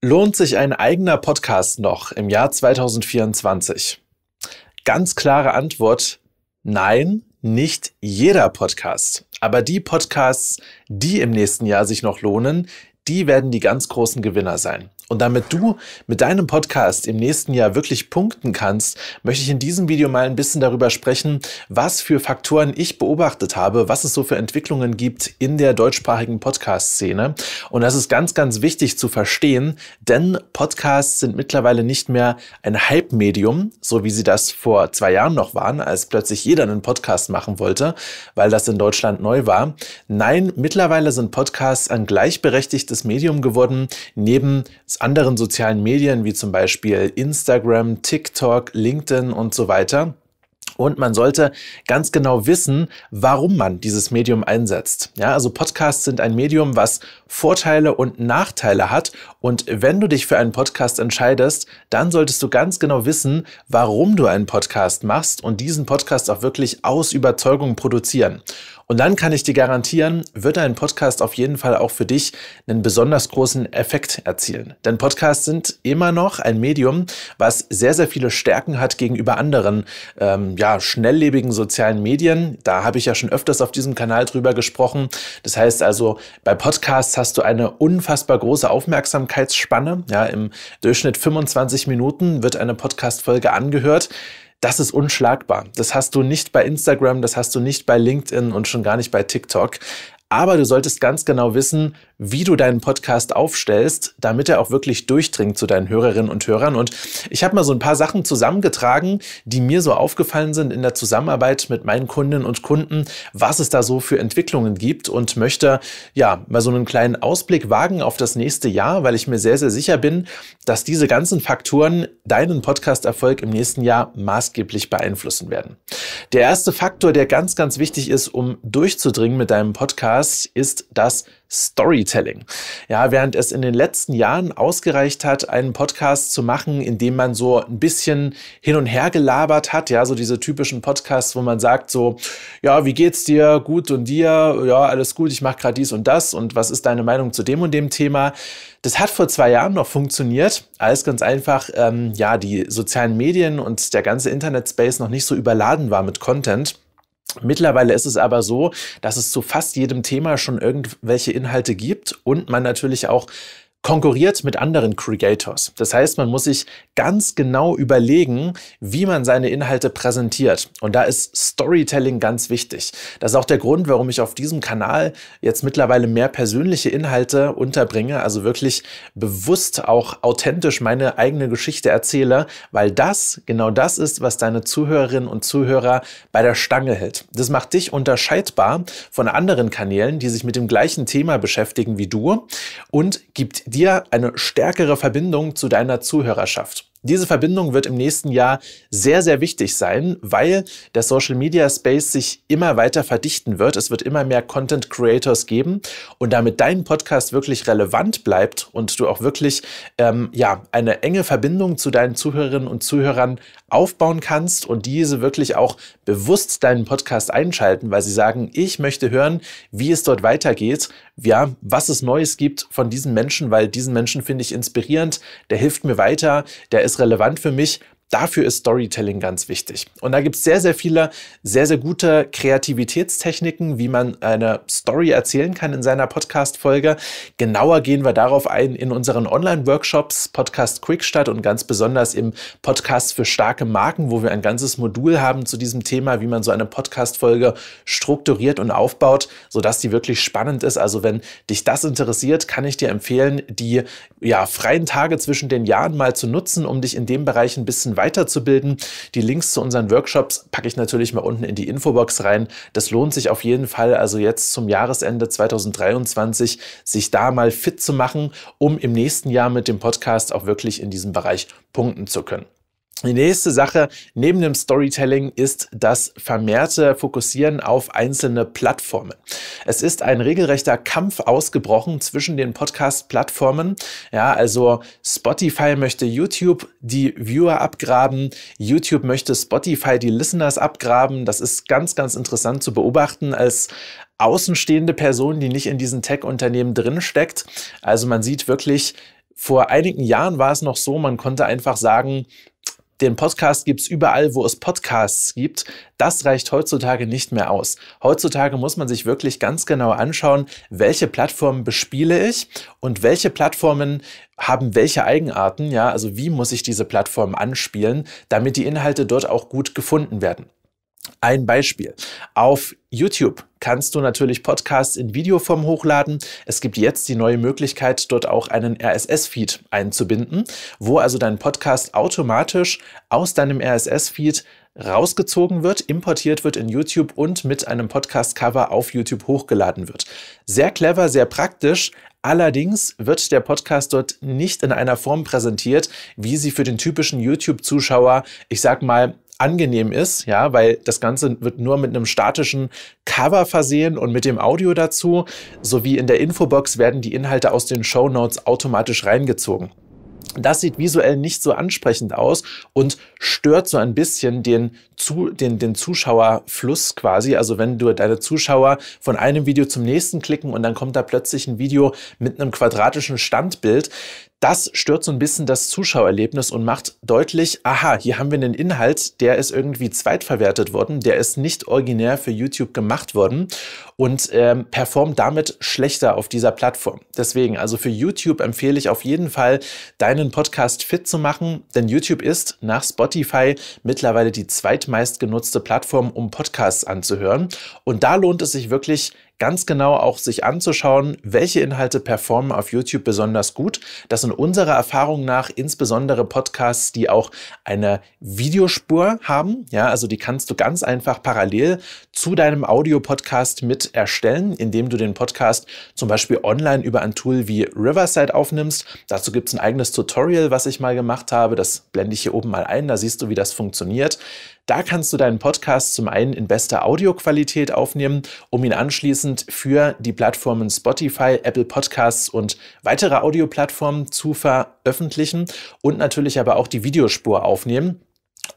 Lohnt sich ein eigener Podcast noch im Jahr 2024? Ganz klare Antwort, nein, nicht jeder Podcast. Aber die Podcasts, die im nächsten Jahr sich noch lohnen, die werden die ganz großen Gewinner sein. Und damit du mit deinem Podcast im nächsten Jahr wirklich punkten kannst, möchte ich in diesem Video mal ein bisschen darüber sprechen, was für Faktoren ich beobachtet habe, was es so für Entwicklungen gibt in der deutschsprachigen Podcast-Szene. Und das ist ganz, ganz wichtig zu verstehen, denn Podcasts sind mittlerweile nicht mehr ein Hype-Medium, so wie sie das vor zwei Jahren noch waren, als plötzlich jeder einen Podcast machen wollte, weil das in Deutschland neu war. Nein, mittlerweile sind Podcasts ein gleichberechtigtes Medium geworden, neben anderen sozialen Medien wie zum Beispiel Instagram, TikTok, LinkedIn und so weiter. Und man sollte ganz genau wissen, warum man dieses Medium einsetzt. Ja, also Podcasts sind ein Medium, was Vorteile und Nachteile hat. Und wenn du dich für einen Podcast entscheidest, dann solltest du ganz genau wissen, warum du einen Podcast machst und diesen Podcast auch wirklich aus Überzeugung produzieren. Und dann kann ich dir garantieren, wird dein Podcast auf jeden Fall auch für dich einen besonders großen Effekt erzielen. Denn Podcasts sind immer noch ein Medium, was sehr, sehr viele Stärken hat gegenüber anderen ähm, ja, schnelllebigen sozialen Medien. Da habe ich ja schon öfters auf diesem Kanal drüber gesprochen. Das heißt also, bei Podcasts hast du eine unfassbar große Aufmerksamkeitsspanne. Ja, Im Durchschnitt 25 Minuten wird eine Podcast-Folge angehört das ist unschlagbar. Das hast du nicht bei Instagram, das hast du nicht bei LinkedIn und schon gar nicht bei TikTok. Aber du solltest ganz genau wissen, wie du deinen Podcast aufstellst, damit er auch wirklich durchdringt zu deinen Hörerinnen und Hörern. Und ich habe mal so ein paar Sachen zusammengetragen, die mir so aufgefallen sind in der Zusammenarbeit mit meinen Kundinnen und Kunden, was es da so für Entwicklungen gibt und möchte ja mal so einen kleinen Ausblick wagen auf das nächste Jahr, weil ich mir sehr, sehr sicher bin, dass diese ganzen Faktoren deinen Podcast-Erfolg im nächsten Jahr maßgeblich beeinflussen werden. Der erste Faktor, der ganz, ganz wichtig ist, um durchzudringen mit deinem Podcast, ist das Storytelling. Ja, während es in den letzten Jahren ausgereicht hat, einen Podcast zu machen, in dem man so ein bisschen hin und her gelabert hat, ja, so diese typischen Podcasts, wo man sagt so, ja, wie geht's dir? Gut und dir? Ja, alles gut, ich mache gerade dies und das und was ist deine Meinung zu dem und dem Thema? Das hat vor zwei Jahren noch funktioniert, als ganz einfach ähm, ja die sozialen Medien und der ganze Internet-Space noch nicht so überladen war mit Content. Mittlerweile ist es aber so, dass es zu fast jedem Thema schon irgendwelche Inhalte gibt und man natürlich auch konkurriert mit anderen Creators. Das heißt, man muss sich ganz genau überlegen, wie man seine Inhalte präsentiert. Und da ist Storytelling ganz wichtig. Das ist auch der Grund, warum ich auf diesem Kanal jetzt mittlerweile mehr persönliche Inhalte unterbringe, also wirklich bewusst auch authentisch meine eigene Geschichte erzähle, weil das genau das ist, was deine Zuhörerinnen und Zuhörer bei der Stange hält. Das macht dich unterscheidbar von anderen Kanälen, die sich mit dem gleichen Thema beschäftigen wie du und gibt dir eine stärkere Verbindung zu deiner Zuhörerschaft. Diese Verbindung wird im nächsten Jahr sehr, sehr wichtig sein, weil der Social Media Space sich immer weiter verdichten wird. Es wird immer mehr Content Creators geben. Und damit dein Podcast wirklich relevant bleibt und du auch wirklich ähm, ja, eine enge Verbindung zu deinen Zuhörerinnen und Zuhörern aufbauen kannst und diese wirklich auch bewusst deinen Podcast einschalten, weil sie sagen, ich möchte hören, wie es dort weitergeht, ja, was es Neues gibt von diesen Menschen, weil diesen Menschen finde ich inspirierend, der hilft mir weiter, der ist relevant für mich, Dafür ist Storytelling ganz wichtig. Und da gibt es sehr, sehr viele sehr, sehr gute Kreativitätstechniken, wie man eine Story erzählen kann in seiner Podcast-Folge. Genauer gehen wir darauf ein in unseren Online-Workshops Podcast Quickstart und ganz besonders im Podcast für starke Marken, wo wir ein ganzes Modul haben zu diesem Thema, wie man so eine Podcast-Folge strukturiert und aufbaut, sodass die wirklich spannend ist. Also wenn dich das interessiert, kann ich dir empfehlen, die ja, freien Tage zwischen den Jahren mal zu nutzen, um dich in dem Bereich ein bisschen weiterzubilden. Die Links zu unseren Workshops packe ich natürlich mal unten in die Infobox rein. Das lohnt sich auf jeden Fall, also jetzt zum Jahresende 2023, sich da mal fit zu machen, um im nächsten Jahr mit dem Podcast auch wirklich in diesem Bereich punkten zu können. Die nächste Sache neben dem Storytelling ist das vermehrte Fokussieren auf einzelne Plattformen. Es ist ein regelrechter Kampf ausgebrochen zwischen den Podcast-Plattformen. Ja, also Spotify möchte YouTube die Viewer abgraben, YouTube möchte Spotify die Listeners abgraben. Das ist ganz, ganz interessant zu beobachten als außenstehende Person, die nicht in diesen Tech-Unternehmen drinsteckt. Also man sieht wirklich, vor einigen Jahren war es noch so, man konnte einfach sagen, den Podcast gibt's überall, wo es Podcasts gibt. Das reicht heutzutage nicht mehr aus. Heutzutage muss man sich wirklich ganz genau anschauen, welche Plattformen bespiele ich und welche Plattformen haben welche Eigenarten, ja, also wie muss ich diese Plattformen anspielen, damit die Inhalte dort auch gut gefunden werden. Ein Beispiel. Auf YouTube kannst du natürlich Podcasts in Videoform hochladen. Es gibt jetzt die neue Möglichkeit, dort auch einen RSS-Feed einzubinden, wo also dein Podcast automatisch aus deinem RSS-Feed rausgezogen wird, importiert wird in YouTube und mit einem Podcast-Cover auf YouTube hochgeladen wird. Sehr clever, sehr praktisch. Allerdings wird der Podcast dort nicht in einer Form präsentiert, wie sie für den typischen YouTube-Zuschauer, ich sag mal, angenehm ist, ja, weil das Ganze wird nur mit einem statischen Cover versehen und mit dem Audio dazu, sowie in der Infobox werden die Inhalte aus den Show Notes automatisch reingezogen. Das sieht visuell nicht so ansprechend aus und stört so ein bisschen den, Zu den, den Zuschauerfluss quasi. Also wenn du deine Zuschauer von einem Video zum nächsten klicken und dann kommt da plötzlich ein Video mit einem quadratischen Standbild, das stört so ein bisschen das Zuschauerlebnis und macht deutlich, aha, hier haben wir einen Inhalt, der ist irgendwie zweitverwertet worden, der ist nicht originär für YouTube gemacht worden und ähm, performt damit schlechter auf dieser Plattform. Deswegen, also für YouTube empfehle ich auf jeden Fall, deinen Podcast fit zu machen, denn YouTube ist nach Spotify mittlerweile die zweitmeistgenutzte Plattform, um Podcasts anzuhören. Und da lohnt es sich wirklich, ganz genau auch sich anzuschauen, welche Inhalte performen auf YouTube besonders gut. Das sind unserer Erfahrung nach insbesondere Podcasts, die auch eine Videospur haben. Ja, also die kannst du ganz einfach parallel zu deinem Audio-Podcast mit erstellen, indem du den Podcast zum Beispiel online über ein Tool wie Riverside aufnimmst. Dazu gibt es ein eigenes Tutorial, was ich mal gemacht habe. Das blende ich hier oben mal ein. Da siehst du, wie das funktioniert. Da kannst du deinen Podcast zum einen in bester Audioqualität aufnehmen, um ihn anschließend ergänzend für die Plattformen Spotify, Apple Podcasts und weitere Audioplattformen zu veröffentlichen und natürlich aber auch die Videospur aufnehmen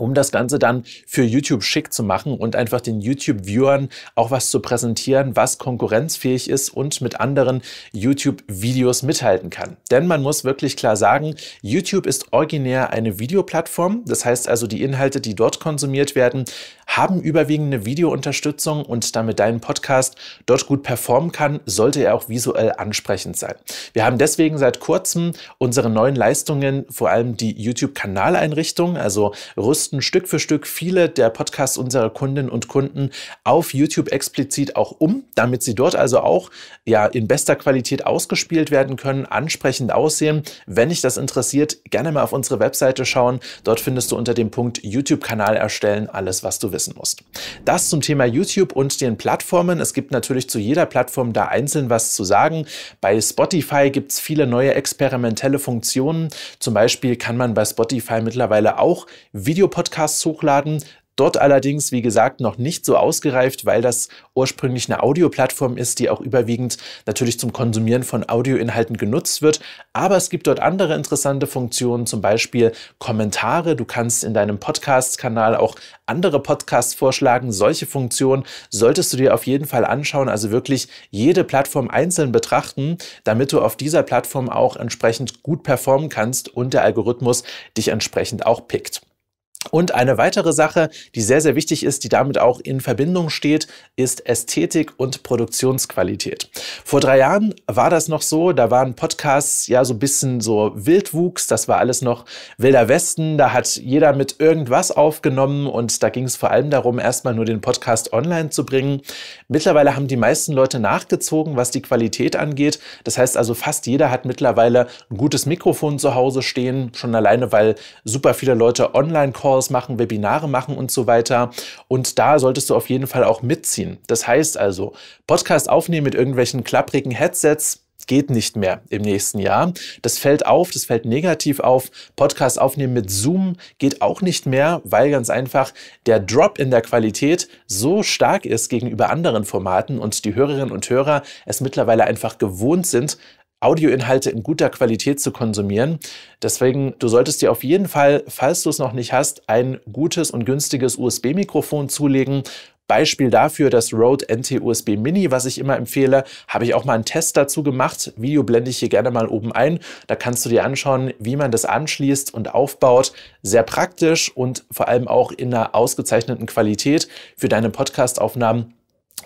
um das Ganze dann für YouTube schick zu machen und einfach den YouTube-Viewern auch was zu präsentieren, was konkurrenzfähig ist und mit anderen YouTube-Videos mithalten kann. Denn man muss wirklich klar sagen, YouTube ist originär eine Videoplattform. Das heißt also, die Inhalte, die dort konsumiert werden, haben überwiegend eine Videounterstützung und damit dein Podcast dort gut performen kann, sollte er auch visuell ansprechend sein. Wir haben deswegen seit kurzem unsere neuen Leistungen, vor allem die YouTube-Kanaleinrichtung, also Rüst posten Stück für Stück viele der Podcasts unserer Kundinnen und Kunden auf YouTube explizit auch um, damit sie dort also auch ja in bester Qualität ausgespielt werden können, ansprechend aussehen. Wenn dich das interessiert, gerne mal auf unsere Webseite schauen. Dort findest du unter dem Punkt YouTube-Kanal erstellen alles, was du wissen musst. Das zum Thema YouTube und den Plattformen. Es gibt natürlich zu jeder Plattform da einzeln was zu sagen. Bei Spotify gibt es viele neue experimentelle Funktionen. Zum Beispiel kann man bei Spotify mittlerweile auch Video Videopodcasts hochladen. Dort allerdings, wie gesagt, noch nicht so ausgereift, weil das ursprünglich eine Audioplattform ist, die auch überwiegend natürlich zum Konsumieren von Audioinhalten genutzt wird. Aber es gibt dort andere interessante Funktionen, zum Beispiel Kommentare. Du kannst in deinem Podcast-Kanal auch andere Podcasts vorschlagen. Solche Funktionen solltest du dir auf jeden Fall anschauen. Also wirklich jede Plattform einzeln betrachten, damit du auf dieser Plattform auch entsprechend gut performen kannst und der Algorithmus dich entsprechend auch pickt. Und eine weitere Sache, die sehr, sehr wichtig ist, die damit auch in Verbindung steht, ist Ästhetik und Produktionsqualität. Vor drei Jahren war das noch so, da waren Podcasts ja so ein bisschen so Wildwuchs, das war alles noch wilder Westen, da hat jeder mit irgendwas aufgenommen und da ging es vor allem darum, erstmal nur den Podcast online zu bringen. Mittlerweile haben die meisten Leute nachgezogen, was die Qualität angeht. Das heißt also, fast jeder hat mittlerweile ein gutes Mikrofon zu Hause stehen, schon alleine, weil super viele Leute online kommen live machen, Webinare machen und so weiter. Und da solltest du auf jeden Fall auch mitziehen. Das heißt also, Podcast aufnehmen mit irgendwelchen klapprigen Headsets, geht nicht mehr im nächsten Jahr. Das fällt auf, das fällt negativ auf. Podcast aufnehmen mit Zoom geht auch nicht mehr, weil ganz einfach der Drop in der Qualität so stark ist gegenüber anderen Formaten und die Hörerinnen und Hörer es mittlerweile einfach gewohnt sind, Audioinhalte in guter Qualität zu konsumieren. Deswegen, du solltest dir auf jeden Fall, falls du es noch nicht hast, ein gutes und günstiges USB-Mikrofon zulegen. Beispiel dafür das Rode NT-USB Mini, was ich immer empfehle. Habe ich auch mal einen Test dazu gemacht. Video blende ich hier gerne mal oben ein. Da kannst du dir anschauen, wie man das anschließt und aufbaut. Sehr praktisch und vor allem auch in einer ausgezeichneten Qualität für deine Podcastaufnahmen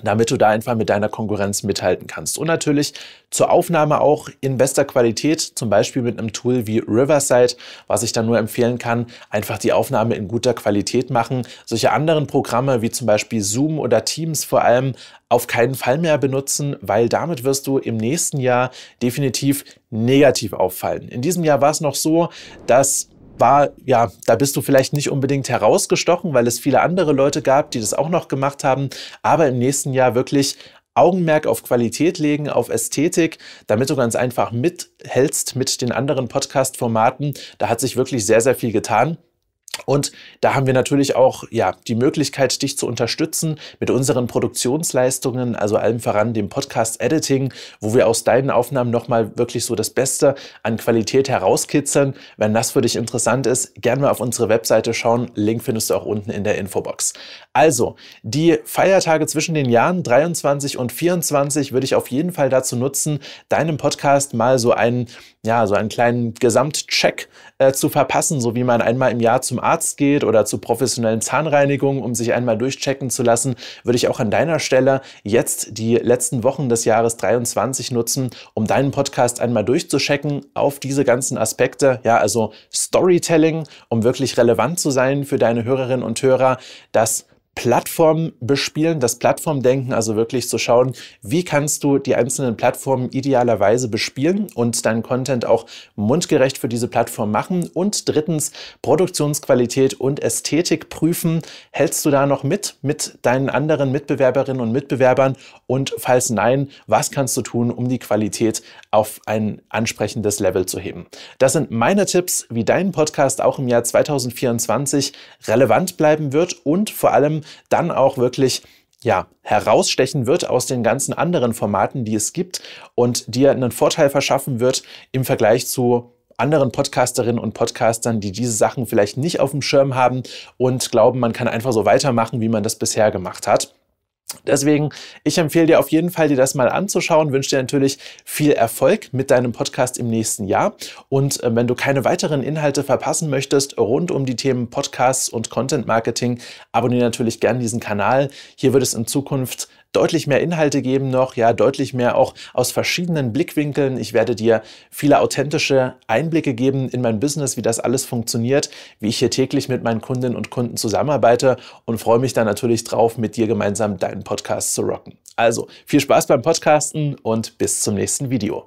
damit du da einfach mit deiner Konkurrenz mithalten kannst. Und natürlich zur Aufnahme auch in bester Qualität, zum Beispiel mit einem Tool wie Riverside, was ich dann nur empfehlen kann, einfach die Aufnahme in guter Qualität machen. Solche anderen Programme wie zum Beispiel Zoom oder Teams vor allem auf keinen Fall mehr benutzen, weil damit wirst du im nächsten Jahr definitiv negativ auffallen. In diesem Jahr war es noch so, dass war, ja, da bist du vielleicht nicht unbedingt herausgestochen, weil es viele andere Leute gab, die das auch noch gemacht haben, aber im nächsten Jahr wirklich Augenmerk auf Qualität legen, auf Ästhetik, damit du ganz einfach mithältst mit den anderen Podcast-Formaten. Da hat sich wirklich sehr, sehr viel getan. Und da haben wir natürlich auch ja, die Möglichkeit, dich zu unterstützen mit unseren Produktionsleistungen, also allem voran dem Podcast Editing, wo wir aus deinen Aufnahmen nochmal wirklich so das Beste an Qualität herauskitzeln. Wenn das für dich interessant ist, gerne mal auf unsere Webseite schauen. Link findest du auch unten in der Infobox. Also, die Feiertage zwischen den Jahren 23 und 24 würde ich auf jeden Fall dazu nutzen, deinem Podcast mal so einen, ja, so einen kleinen Gesamtcheck äh, zu verpassen, so wie man einmal im Jahr zum Arzt geht oder zu professionellen Zahnreinigungen, um sich einmal durchchecken zu lassen, würde ich auch an deiner Stelle jetzt die letzten Wochen des Jahres 23 nutzen, um deinen Podcast einmal durchzuchecken auf diese ganzen Aspekte, ja, also Storytelling, um wirklich relevant zu sein für deine Hörerinnen und Hörer, das Plattform bespielen, das Plattformdenken, also wirklich zu schauen, wie kannst du die einzelnen Plattformen idealerweise bespielen und deinen Content auch mundgerecht für diese Plattform machen. Und drittens, Produktionsqualität und Ästhetik prüfen. Hältst du da noch mit mit deinen anderen Mitbewerberinnen und Mitbewerbern? Und falls nein, was kannst du tun, um die Qualität auf ein ansprechendes Level zu heben? Das sind meine Tipps, wie dein Podcast auch im Jahr 2024 relevant bleiben wird und vor allem, dann auch wirklich ja, herausstechen wird aus den ganzen anderen Formaten, die es gibt und dir einen Vorteil verschaffen wird im Vergleich zu anderen Podcasterinnen und Podcastern, die diese Sachen vielleicht nicht auf dem Schirm haben und glauben, man kann einfach so weitermachen, wie man das bisher gemacht hat. Deswegen, ich empfehle dir auf jeden Fall, dir das mal anzuschauen. Wünsche dir natürlich viel Erfolg mit deinem Podcast im nächsten Jahr. Und äh, wenn du keine weiteren Inhalte verpassen möchtest rund um die Themen Podcasts und Content Marketing, abonniere natürlich gerne diesen Kanal. Hier wird es in Zukunft deutlich mehr Inhalte geben noch, ja, deutlich mehr auch aus verschiedenen Blickwinkeln. Ich werde dir viele authentische Einblicke geben in mein Business, wie das alles funktioniert, wie ich hier täglich mit meinen Kundinnen und Kunden zusammenarbeite und freue mich dann natürlich drauf, mit dir gemeinsam deinen Podcast zu rocken. Also viel Spaß beim Podcasten und bis zum nächsten Video.